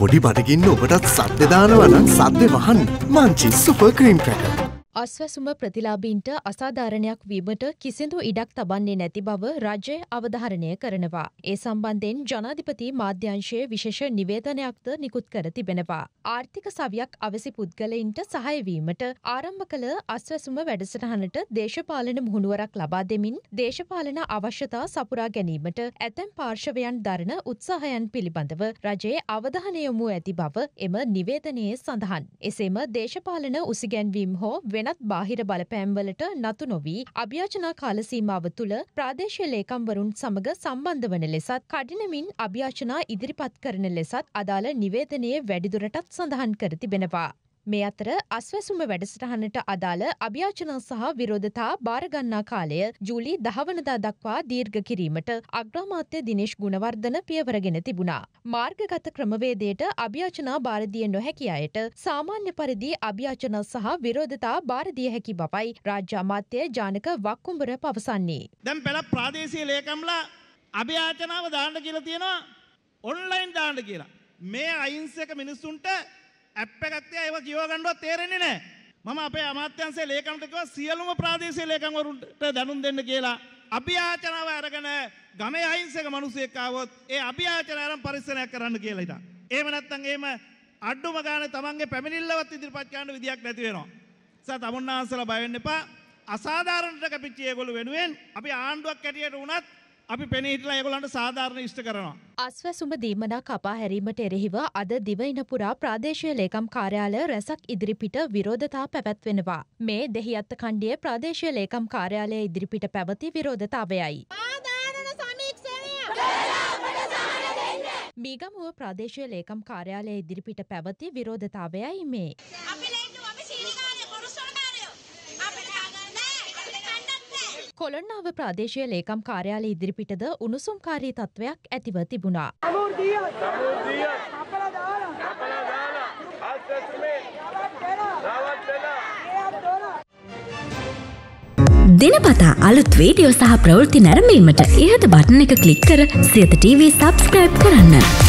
පොඩි බඩගින්න ඔබටත් සත්‍ය දානවනම් සද්‍ය වහන් Munchee super cream cracker. Aswesuma ප්‍රතිලාබීන්ට අසාධාරණයක් වීමට කිසිදු ඉඩක් තබන්නේ නැති බව රජය අවධාරණය කරනවා. ඒ සම්බන්ධයෙන් ජනාධිපති මාධ්‍යංශයේ විශේෂ නිවේදනයක්ද නිකුත් කර තිබෙනවා. ආර්ථික සවියක් අවසි පුද්ගලයින්ට සහයවීමට ආරම්භ කළ අස්වැසුම වැඩසටහනට දේශපාලන මුහුණුවරක් ලබා දෙමින් දේශපාලන අවශ්‍යතා සපුරා ගැනීමට ඇතැම් පාර්ශවයන් දරන උත්සාහයන් පිළිබඳව රජයේ අවධානයොමු ඇති බව එම නිවේදනයේ සඳහන්. එසේම දේශපාලන උසිගැන්වීම් හෝ වෙන වනත් බාහිර බලපෑම්වලට නතු නොවී අභ්‍යාචනා කාලසීමාව තුළ ප්‍රාදේශය ලේකම්වරුන් සමඟ සම්බන්ධ වන ලෙසත් කඩිනමින් අභ්‍යාචනා ඉදිරිපත් කරන ලෙසත් අදාළ නිවේදනයේ වැඩිදුරටත් සඳහන් කර තිබෙනවා. මේ අතර අස්වැසුම වැඩසටහනට අදාළ අභ්‍යාචනා සහ විරෝධතා භාරගන්නා කාලය ජූලි දහවනදා දක්වා දීර්ඝ කිරීමට අග්‍රාමාත්‍ය දිනේශ් ගුණවර්ධන පියවරගෙන තිබුණා. මාර්ගගත ක්‍රමවේදයට අභ්‍යාචනා භාරදිය නොහැකි අයට සාමාන්‍ය පරිදි අභ්‍යාචනා සහ විරෝධතා භාරදිය හැකි බවයි රාජ්‍ය අමාත්‍ය ජානක වක්කුඹර පවසන්නේ. දැන් පළ ප්‍රාදේශීය ලේකම්ලා අභ්‍යාචනාව දාන්න කියලා තියෙනවා ඔන්ලයින් දාන්න කියලා. මේ අහිංසක මිනිස්සුන්ට ඇප් එකක් තියා ඒව කියව ගන්නවත් තේරෙන්නේ නැහැ. මම අපේ අමාත්‍යංශයේ ලේකම්ට කිව්වා සියලුම ප්‍රාදේශීය ලේකම්වරුන්ට දැනුම් දෙන්න කියලා. අභියාචනාව අරගෙන ගමේ අහිංසක මිනිසෙක් ආවොත් ඒ අභියාචන ආරම් පරිස්සමයක් කරන්න කියලා ඉතින්. එහෙම නැත්නම් එහෙම අඩුම ගානේ තමන්ගේ පැමිණිල්ලවත් ඉදිරිපත් කරන්න විදියක් නැති වෙනවා. නිසා තමුන්නාන්සලා බය වෙන්න එපා. අසාධාරණට කැපිච්ච ඒගොල්ලෝ වෙනුවෙන් අපි ආණ්ඩුවක් හැටියට වුණත් අපි පෙනහිටලා ඒගොලන්ට සාධාරණ ඉෂ්ට කරනවා. අස්වැසුම දීමනක් අපා හැරීමට එරෙහිව අද දිවයින පුරා ප්‍රාදේශය ලේකම් කාර්යාලය රැසක් ඉදිරිපිට විරෝධතා පැවැත්වෙනවා. මේ දෙහි අත්ත කණ්ඩිය ප්‍රාදේශය ලේකම් කාර්යාලය ඉදිරිපිට පැවති විරෝධතාවයයි. මීගමුව ප්‍රාදේශය ලේකම් කාර්යාලය ඉදිරිපිට පැවති විරෝධතාවයයි මේ. අපි කොළන්නාව ප්‍රාදේශය ලේකම් කාර්යාල ඉදිරිපිටද උණුසුම්කාරී තත්ත්වයක් ඇතිව තිබුණා. දෙනපතා අලුත් වීඩියෝ සහ ප්‍රවෘති නැරඹීමට ඉහත බටන එක කලික් කර සියත TV සබස්ක්‍රයිබ් කරන්න.